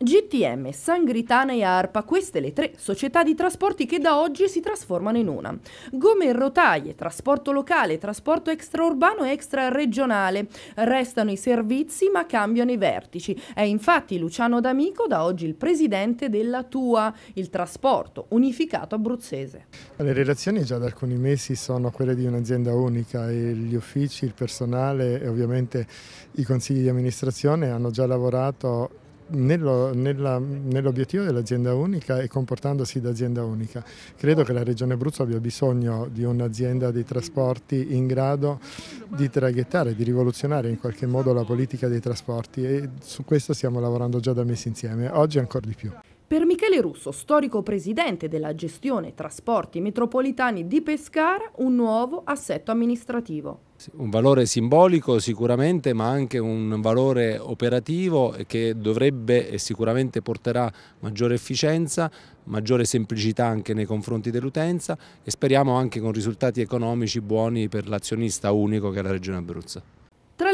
GTM, Sangritana e ARPA, queste le tre società di trasporti che da oggi si trasformano in una. Gomme e rotaie, trasporto locale, trasporto extraurbano e extraregionale. Restano i servizi ma cambiano i vertici. È infatti Luciano D'Amico da oggi il presidente della TUA, il trasporto unificato abruzzese. Le relazioni già da alcuni mesi sono quelle di un'azienda unica e gli uffici, il personale e ovviamente i consigli di amministrazione hanno già lavorato nello, nella, nell'obiettivo dell'azienda unica e comportandosi da azienda unica. Credo che la Regione Abruzzo abbia bisogno di un'azienda dei trasporti in grado di traghettare, di rivoluzionare in qualche modo la politica dei trasporti e su questo stiamo lavorando già da mesi insieme, oggi ancora di più. Per Michele Russo, storico presidente della gestione trasporti metropolitani di Pescara, un nuovo assetto amministrativo. Un valore simbolico sicuramente, ma anche un valore operativo che dovrebbe e sicuramente porterà maggiore efficienza, maggiore semplicità anche nei confronti dell'utenza e speriamo anche con risultati economici buoni per l'azionista unico che è la Regione Abruzzo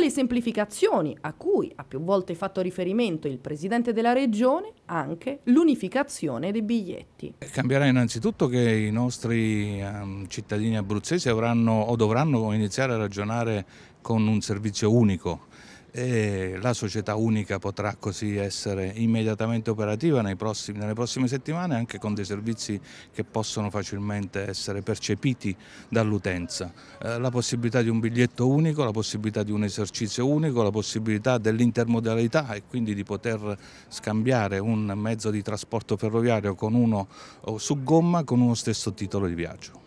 le semplificazioni a cui ha più volte fatto riferimento il Presidente della Regione, anche l'unificazione dei biglietti. Cambierà innanzitutto che i nostri um, cittadini abruzzesi avranno o dovranno iniziare a ragionare con un servizio unico e la società unica potrà così essere immediatamente operativa prossimi, nelle prossime settimane anche con dei servizi che possono facilmente essere percepiti dall'utenza. Eh, la possibilità di un biglietto unico, la possibilità di un esercizio unico, la possibilità dell'intermodalità e quindi di poter scambiare un mezzo di trasporto ferroviario con uno su gomma con uno stesso titolo di viaggio.